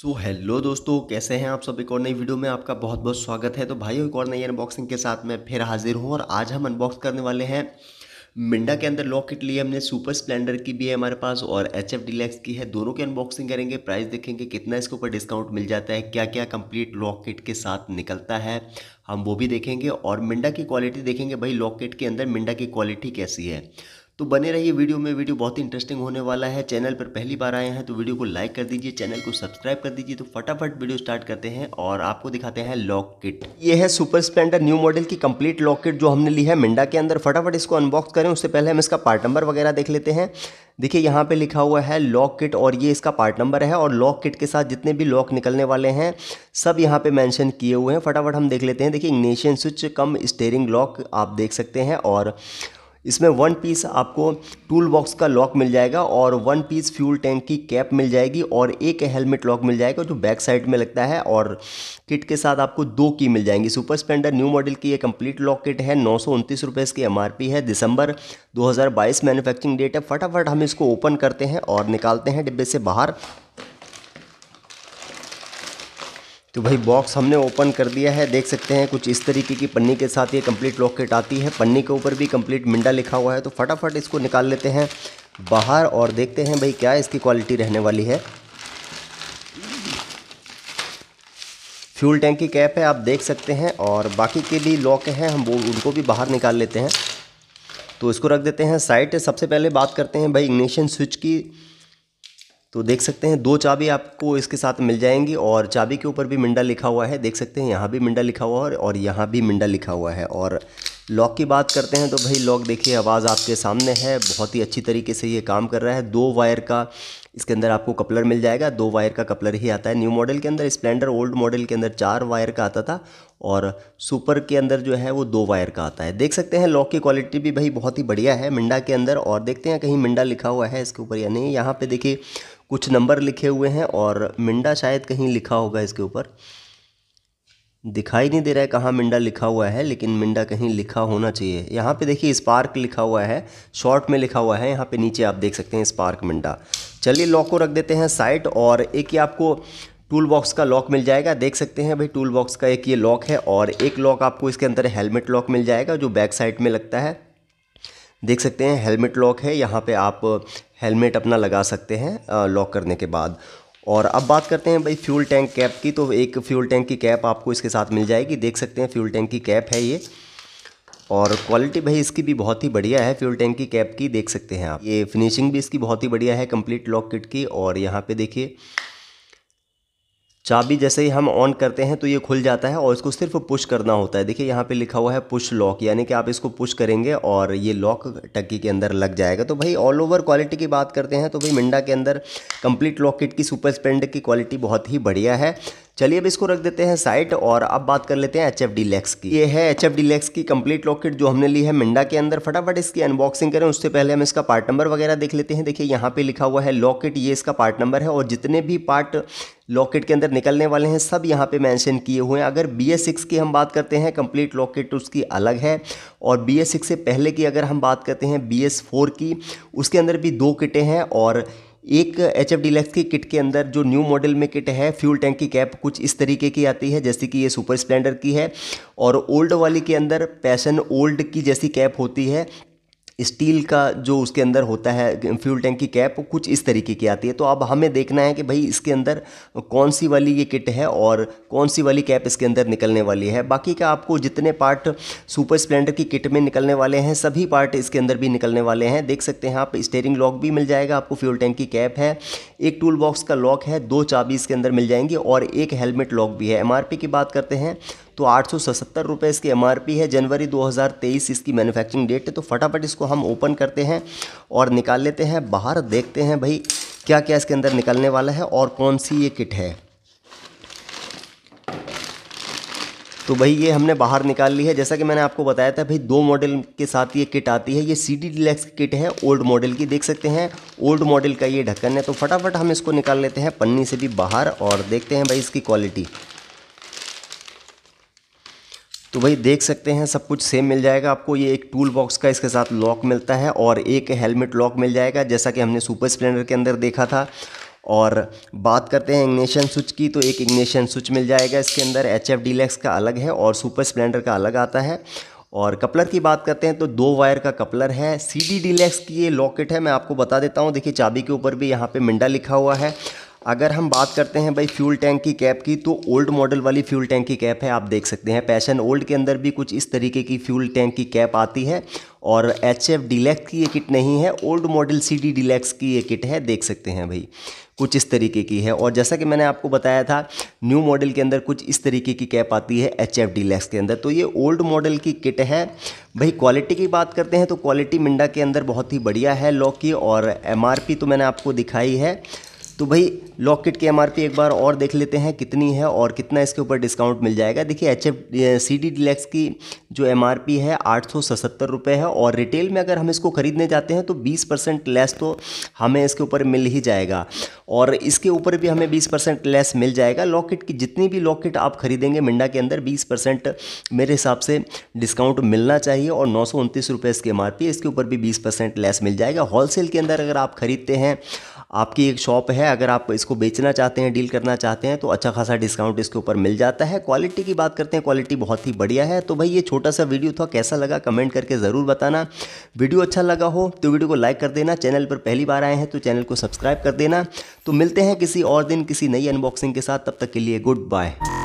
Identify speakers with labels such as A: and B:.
A: so hello दोस्तों कैसे हैं आप सब एक और नई वीडियो में आपका बहुत बहुत स्वागत है तो भाई एक और नई अनबॉक्सिंग के साथ मैं फिर हाजिर हूँ और आज हम अनबॉक्स करने वाले हैं मिंडा के अंदर लॉ किट लिए हमने सुपर स्प्लेंडर की भी है हमारे पास और एच एफ डिलेक्स की है दोनों की अनबॉक्सिंग करेंगे प्राइस देखेंगे कितना इसके ऊपर डिस्काउंट मिल जाता है क्या क्या कंप्लीट लॉकेट के साथ निकलता है हम वो भी देखेंगे और मिंडा की क्वालिटी देखेंगे भाई लॉकेट के अंदर मिंडा की क्वालिटी कैसी है तो बने रहिए वीडियो में वीडियो बहुत ही इंटरेस्टिंग होने वाला है चैनल पर पहली बार आए हैं तो वीडियो को लाइक कर दीजिए चैनल को सब्सक्राइब कर दीजिए तो फटाफट वीडियो स्टार्ट करते हैं और आपको दिखाते हैं लॉक किट ये है सुपर स्प्लेंडर न्यू मॉडल की कंप्लीट लॉक किट जो हमने ली है मिंडा के अंदर फटाफट इसको अनबॉक्स करें उससे पहले हम इसका पार्ट नंबर वगैरह देख लेते हैं देखिए यहाँ पे लिखा हुआ है लॉक किट और ये इसका पार्ट नंबर है और लॉक किट के साथ जितने भी लॉक निकलने वाले हैं सब यहाँ पे मेंशन किए हुए हैं फटाफट हम देख लेते हैं देखिए ignition switch cum steering lock आप देख सकते हैं और इसमें वन पीस आपको टूल बॉक्स का लॉक मिल जाएगा और वन पीस फ्यूल टैंक की कैप मिल जाएगी और एक हेलमेट लॉक मिल जाएगा जो बैक साइड में लगता है और किट के साथ आपको दो की मिल जाएंगी सुपर स्पेंडर न्यू मॉडल की ये कंप्लीट लॉक किट है नौ सौ उनतीस रुपये इसकी एम है दिसंबर 2022 मैन्युफैक्चरिंग डेट है फटाफट हम इसको ओपन करते हैं और निकालते हैं डिब्बे से बाहर तो भाई बॉक्स हमने ओपन कर दिया है देख सकते हैं कुछ इस तरीके की पन्नी के साथ ये कंप्लीट लॉकेट आती है पन्नी के ऊपर भी कंप्लीट मिंडा लिखा हुआ है तो फटाफट इसको निकाल लेते हैं बाहर और देखते हैं भाई क्या इसकी क्वालिटी रहने वाली है फ्यूल टैंक की कैप है आप देख सकते हैं और बाकी के भी लॉक हैं हम वो उनको भी बाहर निकाल लेते हैं तो इसको रख देते हैं साइड सबसे पहले बात करते हैं भाई इग्निशन स्विच की तो देख सकते हैं दो चाबी आपको इसके साथ मिल जाएंगी और चाबी के ऊपर भी मिंडा लिखा हुआ है देख सकते हैं यहाँ भी मिंडा लिखा हुआ है और यहाँ भी मिंडा लिखा हुआ है और लॉक की बात करते हैं तो भाई लॉक देखिए आवाज़ आपके सामने है बहुत ही अच्छी तरीके से ये काम कर रहा है दो वायर का इसके अंदर आपको कपलर मिल जाएगा दो वायर का कपलर ही आता है न्यू मॉडल के अंदर स्प्लेंडर ओल्ड मॉडल के अंदर चार वायर का आता था और सुपर के अंदर जो है वो दो वायर का आता है देख सकते हैं लॉक की क्वालिटी भी भाई बहुत ही बढ़िया है मिंडा के अंदर और देखते हैं कहीं मिंडा लिखा हुआ है इसके ऊपर या नहीं यहाँ पर देखिए कुछ नंबर लिखे हुए हैं और मिंडा शायद कहीं लिखा होगा इसके ऊपर दिखाई नहीं दे रहा है कहाँ मिंडा लिखा हुआ है लेकिन मिंडा कहीं लिखा होना चाहिए यहाँ पे देखिए स्पार्क लिखा हुआ है शॉर्ट में लिखा हुआ है यहाँ पे नीचे आप देख सकते हैं स्पार्क मिंडा चलिए लॉक को रख देते हैं साइट और एक ही आपको टूल बॉक्स का लॉक मिल जाएगा देख सकते हैं भाई टूल बॉक्स का एक ये लॉक है और एक लॉक आपको इसके अंदर हेलमेट लॉक मिल जाएगा जो बैक साइड में लगता है देख सकते हैं हेलमेट लॉक है यहाँ पे आप हेलमेट अपना लगा सकते हैं लॉक करने के बाद और अब बात करते हैं भाई फ्यूल टैंक कैप की तो एक फ्यूल टैंक की कैप आपको इसके साथ मिल जाएगी देख सकते हैं फ्यूल टैंक की कैप है ये और क्वालिटी भाई इसकी भी बहुत ही बढ़िया है फ्यूल टैंक की कैप की देख सकते हैं आप ये फिनिशिंग भी इसकी बहुत ही बढ़िया है कंप्लीट लॉक किट की और यहाँ पे देखिए चाबी जैसे ही हम ऑन करते हैं तो ये खुल जाता है और इसको सिर्फ पुश करना होता है देखिए यहाँ पे लिखा हुआ है पुश लॉक यानी कि आप इसको पुश करेंगे और ये लॉक टक्की के अंदर लग जाएगा तो भाई ऑल ओवर क्वालिटी की बात करते हैं तो भाई मिंडा के अंदर कंप्लीट लॉकेट की सुपर स्पेंड की क्वालिटी बहुत ही बढ़िया है चलिए अब इसको रख देते हैं साइट और अब बात कर लेते हैं एच एफ लेक्स की ये है एच एफ लेक्स की कंप्लीट लॉकेट जो हमने ली है मिंडा के अंदर फटाफट इसकी अनबॉक्सिंग करें उससे पहले हम इसका पार्ट नंबर वगैरह देख लेते हैं देखिए यहाँ पे लिखा हुआ है लॉकेट ये इसका पार्ट नंबर है और जितने भी पार्ट लॉकेट के अंदर निकलने वाले हैं सब यहाँ पे मेंशन किए हुए हैं अगर बी एस सिक्स की हम बात करते हैं कंप्लीट लॉकेट उसकी अलग है और बी एस सिक्स से पहले की अगर हम बात करते हैं बी एस फोर की उसके अंदर भी दो किटें हैं और एक एच एफ डीलैक्स की किट के अंदर जो न्यू मॉडल में किट है फ्यूल टैंक की कैप कुछ इस तरीके की आती है जैसे कि ये सुपर स्प्लेंडर की है और ओल्ड वाली के अंदर पैसन ओल्ड की जैसी कैप होती है स्टील का जो उसके अंदर होता है फ्यूल टैंक की कैप वो कुछ इस तरीके की आती है तो अब हमें देखना है कि भाई इसके अंदर कौन सी वाली ये किट है और कौन सी वाली कैप इसके अंदर निकलने वाली है बाकी का आपको जितने पार्ट सुपर स्प्लेंडर की किट में निकलने वाले हैं सभी पार्ट इसके अंदर भी निकलने वाले हैं देख सकते हैं आप स्टेयरिंग लॉक भी मिल जाएगा आपको फ्यूल टैंक की कैप है एक टूल बॉक्स का लॉक है दो चाबी इसके अंदर मिल जाएंगी और एक हेलमेट लॉक भी है एम की बात करते हैं तो आठ सौ इसकी एम है जनवरी 2023 इसकी मैन्युफैक्चरिंग डेट है तो फटाफट इसको हम ओपन करते हैं और निकाल लेते हैं बाहर देखते हैं भाई क्या क्या इसके अंदर निकलने वाला है और कौन सी ये किट है तो भाई ये हमने बाहर निकाल ली है जैसा कि मैंने आपको बताया था भाई दो मॉडल के साथ ये किट आती है ये सी डी डिलेक्स किट है ओल्ड मॉडल की देख सकते हैं ओल्ड मॉडल का ये ढक्कन है तो फटाफट हम इसको निकाल लेते हैं पन्नी से भी बाहर और देखते हैं भाई इसकी क्वालिटी तो भाई देख सकते हैं सब कुछ सेम मिल जाएगा आपको ये एक टूल बॉक्स का इसके साथ लॉक मिलता है और एक हेलमेट लॉक मिल जाएगा जैसा कि हमने सुपर स्प्लेंडर के अंदर देखा था और बात करते हैं इग्निशन स्विच की तो एक इग्निशन स्विच मिल जाएगा इसके अंदर एच एफ डीलेक्स का अलग है और सुपर स्प्लेंडर का अलग आता है और कपलर की बात करते हैं तो दो वायर का कपलर है सी डी डीलेक्स की ये लॉकेट है मैं आपको बता देता हूँ देखिए चाबी के ऊपर भी यहाँ पे मिंडा लिखा हुआ है अगर हम बात करते हैं भाई फ्यूल टैंक की कैप की तो ओल्ड मॉडल वाली फ्यूल टैंक की कैप है आप देख सकते हैं पैशन ओल्ड के अंदर भी कुछ इस तरीके की फ्यूल टैंक की कैप आती है और एच एफ डिलेक्स की ये किट नहीं है old model C D Deluxe की ये किट है देख सकते हैं भाई कुछ इस तरीके की है और जैसा कि मैंने आपको बताया था न्यू मॉडल के अंदर कुछ इस तरीके की कैप आती है एच एफ डीलैक्स के अंदर तो ये ओल्ड मॉडल की किट है भाई क्वालिटी की बात करते हैं तो क्वालिटी मिंडा के अंदर बहुत ही बढ़िया है लॉक की और एम तो मैंने आपको दिखाई है तो भाई लॉकेट की एम एक बार और देख लेते हैं कितनी है और कितना इसके ऊपर डिस्काउंट मिल जाएगा देखिए H F C D Deluxe की जो एम है आठ सौ सतहत्तर रुपये है और रिटेल में अगर हम इसको ख़रीदने जाते हैं तो बीस परसेंट लेस तो हमें इसके ऊपर मिल ही जाएगा और इसके ऊपर भी हमें बीस परसेंट लेस मिल जाएगा लॉकेट की जितनी भी लॉकेट आप खरीदेंगे मिंडा के अंदर बीस परसेंट मेरे हिसाब से डिस्काउंट मिलना चाहिए और नौ सौ उनतीस रुपये इसकी एम है इसके ऊपर भी बीस परसेंट लेस मिल जाएगा होलसेल के अंदर अगर आप खरीदते हैं आपकी एक शॉप है अगर आप इसको बेचना चाहते हैं डील करना चाहते हैं तो अच्छा खासा डिस्काउंट इसके ऊपर मिल जाता है क्वालिटी की बात करते हैं क्वालिटी बहुत ही बढ़िया है तो भाई ये छोटा सा वीडियो था कैसा लगा कमेंट करके ज़रूर बताना वीडियो अच्छा लगा हो तो वीडियो को लाइक कर देना चैनल पर पहली बार आए हैं तो चैनल को सब्सक्राइब कर देना तो मिलते हैं किसी और दिन किसी नई अनबॉक्सिंग के साथ तब तक के लिए गुड बाय